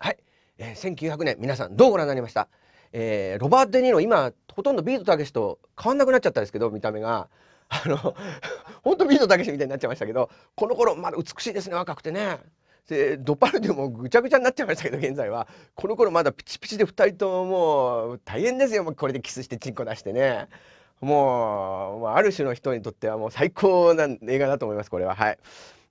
はい、えー、1900年皆さんどうご覧になりましたえー、ロバート・デ・ニーロ今ほとんどビートたけしと変わんなくなっちゃったんですけど見た目があの本当 ビートたけしみたいになっちゃいましたけどこの頃まだ美しいですね若くてねでドパルディもぐちゃぐちゃになっちゃいましたけど 現在はこの頃まだピチピチで2人とももう大変ですよもうこれでキスしてチンコ出してねもうある種の人にとってはもう最高な映画だと思いますこれははい。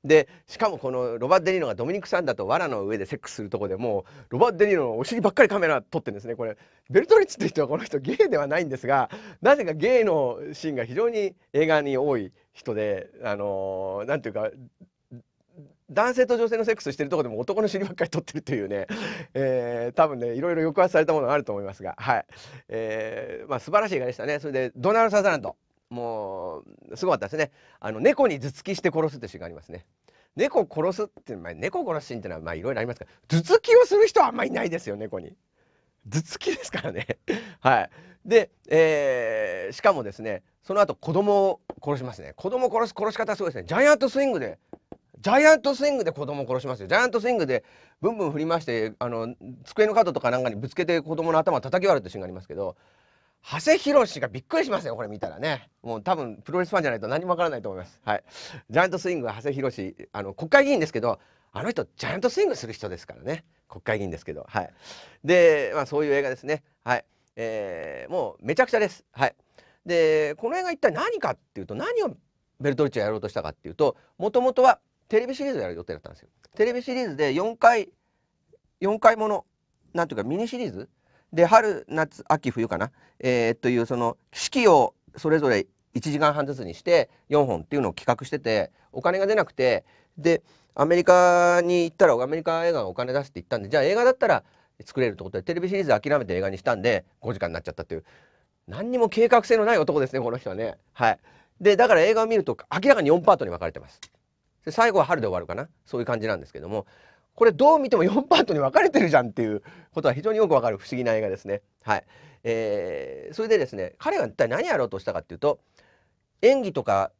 でしかもこのロバッデ・ニーロがドミニク・サンダーと藁の上でセックスするとこでもうロバッデ・ニーロのお尻ばっかりカメラ撮ってるんですねこれベルトリッツって人はこの人ゲイではないんですがなぜかゲイのシーンが非常に映画に多い人であの何、ー、ていうか男性と女性のセックスしてるとこでも男の尻ばっかり撮ってるというね、えー、多分ねいろいろ抑圧されたものがあると思いますがはい、えーまあ、素晴らしい映画でしたねそれでドナルド・サザランドもう、すごかったですね。あの、猫に頭突きして殺すってシーンがありますね。猫殺すって、まあ、猫殺ンっていうのは、まいろいろありますけど、頭突きをする人はあんまりいないですよ、猫に。頭突きですからね。はい。で、えー、しかもですね、その後子供を殺しますね。子供を殺す殺し方すごいですね。ジャイアントスイングで、ジャイアントスイングで子供を殺しますよ。ジャイアントスイングでブンブン振りまして、あの、机の角とかなんかにぶつけて子供の頭を叩き割るってシーンがありますけど、長谷博士がびっくりしますよ、これ見たらね。もう多分、プロレスファンじゃないと何もわからないと思います。はい。ジャイアントスイングは長谷博士、あの、国会議員ですけど、あの人、ジャイアントスイングする人ですからね。国会議員ですけど。はい。で、まあ、そういう映画ですね。はい。えー、もう、めちゃくちゃです。はい。で、この映画一体何かっていうと、何をベルトルチがやろうとしたかっていうと、もともとはテレビシリーズをやる予定だったんですよ。テレビシリーズで4回、4回もの、なんていうか、ミニシリーズで、春、夏、秋、冬かな、えー、というその四季をそれぞれ1時間半ずつにして4本っていうのを企画してて、お金が出なくて、で、アメリカに行ったら、アメリカ映画がお金出すって言ったんで、じゃあ映画だったら作れるってことで、テレビシリーズ諦めて映画にしたんで、5時間になっちゃったっていう。何にも計画性のない男ですね、この人はね。はい。で、だから映画を見ると明らかに4パートに分かれてます。で最後は春で終わるかなそういう感じなんですけどもこれどう見ても4パートに分かれてるじゃんっていうことは非常によくわかる不思議な映画ですね。はいえー、それでですね彼は一体何やろうとしたかっていうと演技とか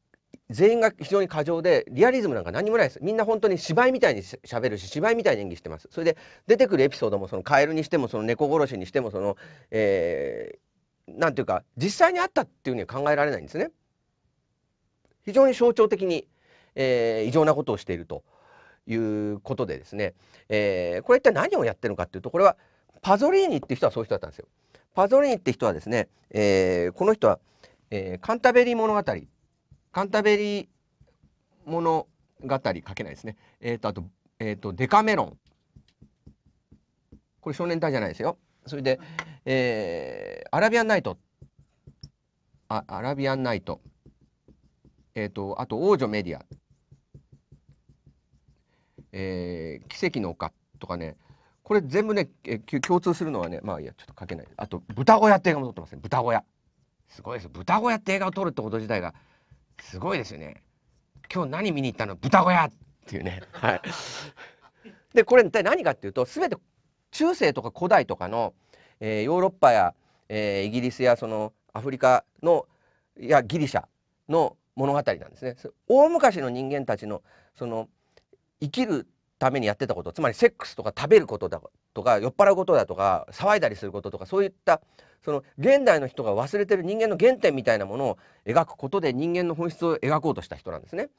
全員が非常に過剰でリアリズムなんか何もないですみんな本当に芝居みたいにしゃべるし芝居みたいに演技してますそれで出てくるエピソードもそのカエルにしてもその猫殺しにしてもその、えー、なんていうか実際にあったっていうには考えられないんですね非常に象徴的に、えー、異常なことをしているということでですね、えー、これ一体何をやってるのかっていうとこれはパゾリーニって人はそういう人だったんですよ。パゾリーニって人はですね、えー、この人は、えー、カンタベリー物語カンタベリー物語書けないですね。えー、とあと,、えーと、デカメロンこれ少年隊じゃないですよ。それで、えー、アラビアンナイトあアラビアンナイトえー、とあと王女メディアえー、奇跡の丘とかね、これ全部ね、えー、共通するのはね、まあいや、ちょっと書けない。あと、豚小屋って映画も撮ってますね。豚小屋。すごいですよ。豚小屋って映画を撮るってこと自体が、すごいですよね。今日何見に行ったの豚小屋っていうね。はい。で、これ一体何かっていうと、すべて中世とか古代とかの、えー、ヨーロッパや、えー、イギリスやそのアフリカのいやギリシャの物語なんですね。大昔の人間たちのその生きるためにやってたことつまりセックスとか食べることだとか酔っ払うことだとか騒いだりすることとかそういったその現代の人が忘れてる人間の原点みたいなものを描くことで人間の本質を描こうとした人なんですね。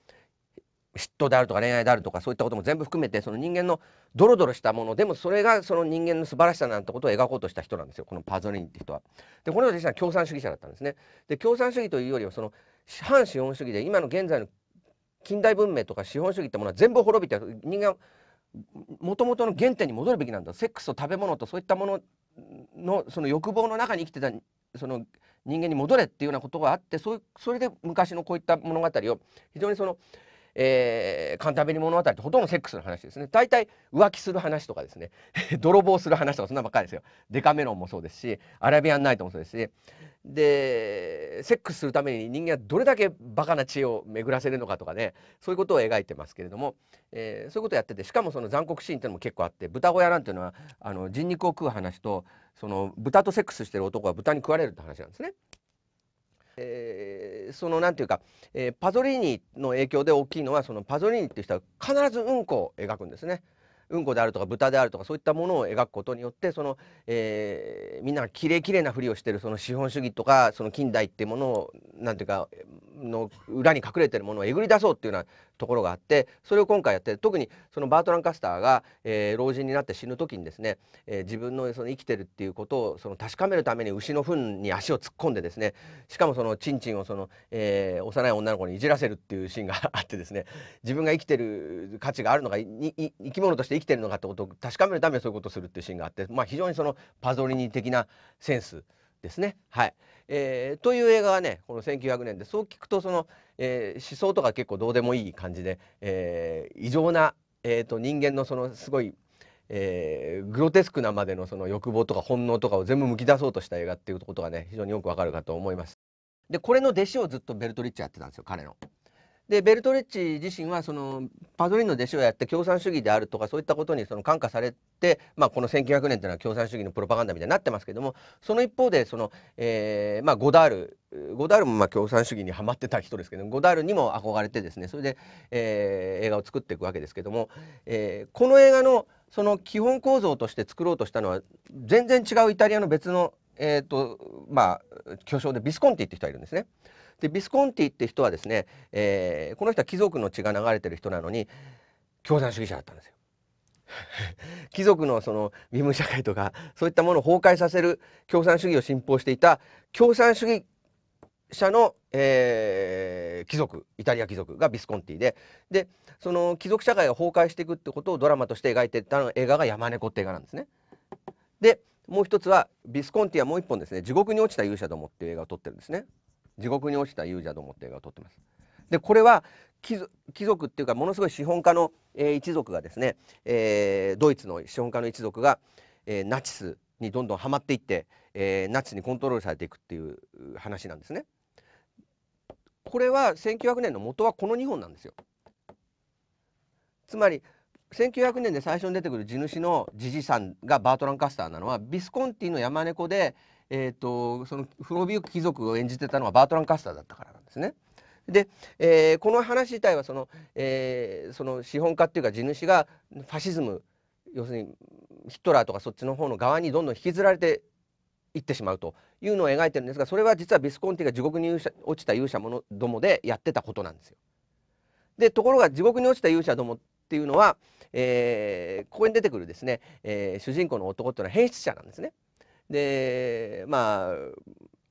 嫉妬であるとか恋愛であるとかそういったことも全部含めてその人間のドロドロしたものでもそれがその人間の素晴らしさなんてことを描こうとした人なんですよこのパゾリンって人は。でこの人は実は共産主義者だったんですね。で共産主義というよりはその反資本主義で今の現在の近代文明とか資本主義ってものは全部滅びて人間もともとの原点に戻るべきなんだセックスと食べ物とそういったもののその欲望の中に生きてたその人間に戻れっていうようなことがあってそれで昔のこういった物語を非常にそのえー、カンタベリ物語ってほとんどセックスの話ですね。大体浮気する話とかですね、泥棒する話とかそんなばっかりですよ。デカメロンもそうですし、アラビアンナイトもそうですし、で、セックスするために人間はどれだけバカな知恵を巡らせるのかとかね、そういうことを描いてますけれども、えー、そういうことをやってて、しかもその残酷シーンっていうのも結構あって、豚小屋なんていうのは、あの人肉を食う話と、その豚とセックスしてる男が豚に食われるって話なんですね。えー、その何ていうか、えー、パゾリーニの影響で大きいのはそのパゾリーニっていう人は必ずうんこを描くんですね。うんこであるとか豚であるとかそういったものを描くことによってその、えー、みんながきれいきれいなふりをしてるその資本主義とかその近代っていうものをなんていうかの裏に隠れてるものをえぐり出そうっていうようなところがあってそれを今回やって特にそのバートラン・カスターが、えー、老人になって死ぬ時にですね、えー、自分のその生きてるっていうことをその確かめるために牛の糞に足を突っ込んでですねしかもそのチンチンをその、えー、幼い女の子にいじらせるっていうシーンがあってですね 自分が生きてる価値があるのか生き物として生きてるのかってことを確かめるためにそういうことをするっていうシーンがあって、まあ、非常にそのパゾリニ的なセンスですね。はいえー、という映画はねこの1900年でそう聞くとその「えー、思想とか結構どうでもいい感じで、えー、異常な、えーと、人間のそのすごい、えー、グロテスクなまでのその欲望とか本能とかを全部むき出そうとした映画っていうことがね非常によくわかるかと思います。でこれの弟子をずっとベルトリッチやってたんですよ彼の。でベルトレッチ自身はそのパドリンの弟子をやって共産主義であるとかそういったことにその感化されて、まあ、この1900年というのは共産主義のプロパガンダみたいになってますけどもその一方でその、えーまあ、ゴダールゴダールもまあ共産主義にはまってた人ですけどゴダールにも憧れてですねそれで、えー、映画を作っていくわけですけども、えー、この映画のその基本構造として作ろうとしたのは全然違うイタリアの別のえーとまあ、巨匠でビスコンティって人がいるんですね。でビスコンティって人はですね、えー、この人は貴族の血が流れてる人なのに共産主義者だったんですよ。貴族のその身分社会とかそういったものを崩壊させる共産主義を信奉していた共産主義者の、えー、貴族イタリア貴族がビスコンティででその貴族社会が崩壊していくってことをドラマとして描いてた映画が「山猫」って映画なんですね。でもう一つはビスコンティはもう一本ですね地獄に落ちた勇者どもっていう映画を撮ってるんですね地獄に落ちた勇者どもって映画を撮ってますでこれは貴族っていうかものすごい資本家の、えー、一族がですね、えー、ドイツの資本家の一族が、えー、ナチスにどんどんはまっていって、えナチスにコントロールされていくっていう話なんですねこれは1900年の元はこの2本なんですよつまり1900年で最初に出てくる地主のジジさんがバートラン・カスターなのはビスコンティの山猫で、えーと、そのフロビウ貴族を演じてたのはバートラン・カスターだったからなんですね。で、えー、この話自体はその,、えー、その資本家っていうか地主がファシズム要するにヒトラーとかそっちの方の側にどんどん引きずられていってしまうというのを描いてるんですがそれは実はビスコンティが地獄に落ちた勇者どもでやってたことなんですよ。でところが地獄に落ちた勇者どもっていうのは、えー、ここに出てくるですね、えー、主人公の男っていうのは変質者なんですね。でまあ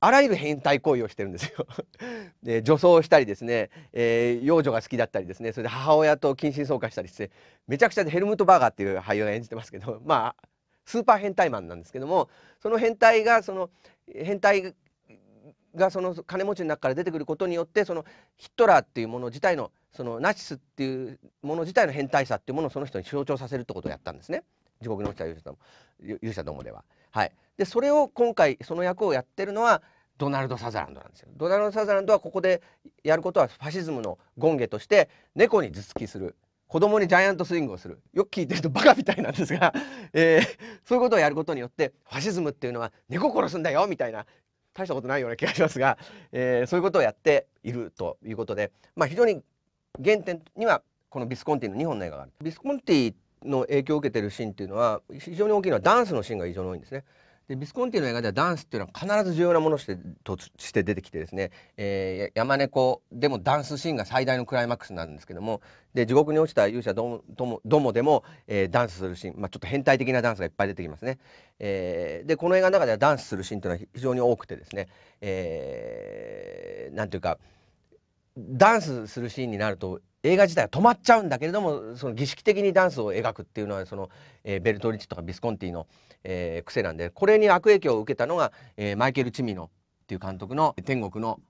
あらゆる変態行為をしてるんですよ で女装したりですね、えー、幼女が好きだったりですねそれで母親と近親相姦したりしてめちゃくちゃでヘルムート・バーガーっていう俳優が演じてますけどまあスーパー変態マンなんですけどもその変態がその変態がその金持ちの中から出てくることによってそのヒットラーっていうもの自体のそのナチスっていうもの自体の変態さっていうものをその人に象徴させるってことをやったんですね「地獄の落ちた勇者ども」勇者どもでは。はい、でそれを今回その役をやってるのはドナルド・サザランドなんですよ。ドナルド・サザランドはここでやることはファシズムの権下として猫に頭突きする子供にジャイアントスイングをするよく聞いてるとバカみたいなんですが、えー、そういうことをやることによってファシズムっていうのは猫殺すんだよみたいな大したことないような気がしますが、えー、そういうことをやっているということで、まあ、非常に原点にはこのビスコンティの2本の映画がある。ビスコンティの影響を受けてるシーンっていうのは非常に大きいのはダンスのシーンが非常に多いんですね。でビスコンティの映画ではダンスっていうのは必ず重要なものしてとして出てきてですね、えー、山猫でもダンスシーンが最大のクライマックスなんですけどもで地獄に落ちた勇者どもどもどもでも、えー、ダンスするシーン、まあ、ちょっと変態的なダンスがいっぱい出てきますね、えー、でこの映画の中ではダンスするシーンというのは非常に多くてですね、えー、なんていうかダンスするシーンになると映画自体は止まっちゃうんだけれどもその儀式的にダンスを描くっていうのはその、えー、ベルトリッチとかビスコンティの「えー、癖なんでこれに悪影響を受けたのが、えー、マイケル・チミノっていう監督の「天国の、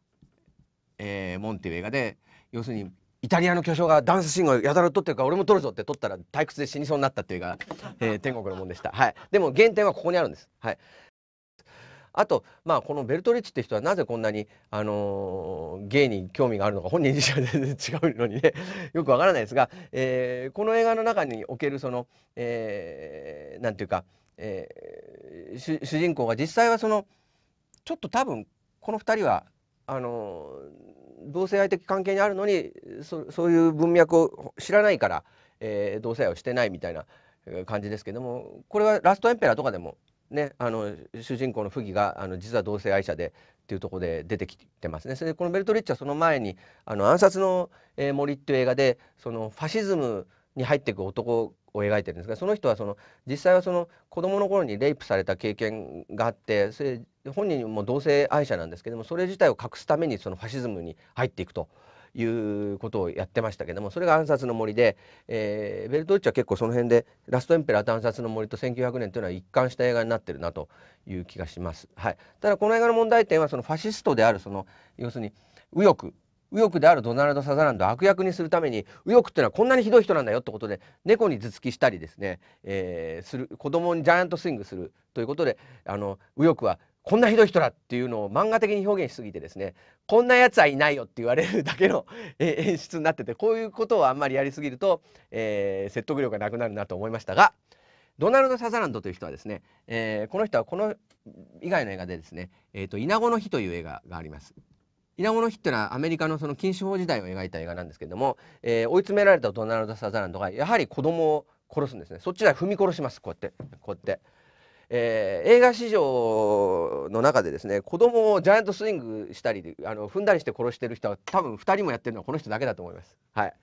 えー、門」っていう映画で要するにイタリアの巨匠がダンスシーンをやたら撮ってるから俺も撮るぞって撮ったら退屈で死にそうになったっていう映画、えー、天国の門でした。はい、でも原点はここにあるんです。はいあと、まあ、このベルトリッチって人はなぜこんなに、あのー、芸に興味があるのか本人自身は全然違うのにね よくわからないですが、えー、この映画の中におけるその、えー、なんていうか、えー、主人公が実際はそのちょっと多分この2人はあの同性愛的関係にあるのにそそういう文脈を知らないから、えー、同性愛をしてないみたいな感じですけどもこれは「ラストエンペラー」とかでもね、あの主人公のフギがあの実は同性愛者でっていうとこで出てきてますね。それでこのベルトリッチはその前に「あの暗殺の森」っていう映画でそのファシズムに入っていく男を描いてるんですがその人はその実際はその子供の頃にレイプされた経験があってそれ本人も同性愛者なんですけどもそれ自体を隠すためにそのファシズムに入っていくと。いうことをやってましたけどもそれが暗殺の森で、えー、ベルトウッチは結構その辺で「ラストエンペラーと暗殺の森」と「1900年」というのは一貫した映画になってるなという気がします。はい、ただこの映画の問題点はそのファシストであるその要するに右翼右翼であるドナルド・サザランドを悪役にするために右翼っていうのはこんなにひどい人なんだよってことで猫に頭突きしたりですね、えー、する子供にジャイアントスイングするということであの右翼はこんなひどい人だっていうのを漫画的に表現しすぎてですねこんなやつはいないよって言われるだけの 演出になっててこういうことをあんまりやりすぎると、えー、説得力がなくなるなと思いましたがドナルド・サザランドという人はですね、えー、この人はこの以外の映画でですね「えーと、イナゴの日」という映画があります。イナゴの日っていうのはアメリカのその禁止法時代を描いた映画なんですけども、えー、追い詰められたドナルド・サザランドがやはり子供を殺すんですねそっちでは踏み殺しますこうやってこうやって。えー、映画史上の中でですね子供をジャイアントスイングしたりあの踏んだりして殺してる人は多分2人もやってるのはこの人だけだと思います。はい、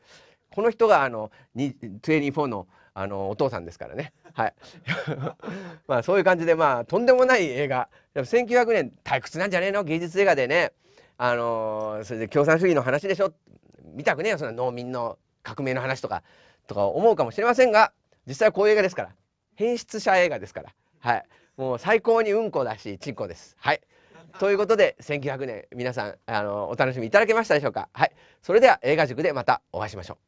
この人があの24のあのお父さんですからね、はい まあ、そういう感じで、まあ、とんでもない映画1900年退屈なんじゃねえの芸術映画でね、あのそれで共産主義の話でしょ見たくねえよその農民の革命の話とかとか思うかもしれませんが実際はこういう映画ですから変質者映画ですから。はいもう最高にうんこだしちんこですはいということで1900年皆さんあのお楽しみいただけましたでしょうかはいそれでは映画塾でまたお会いしましょう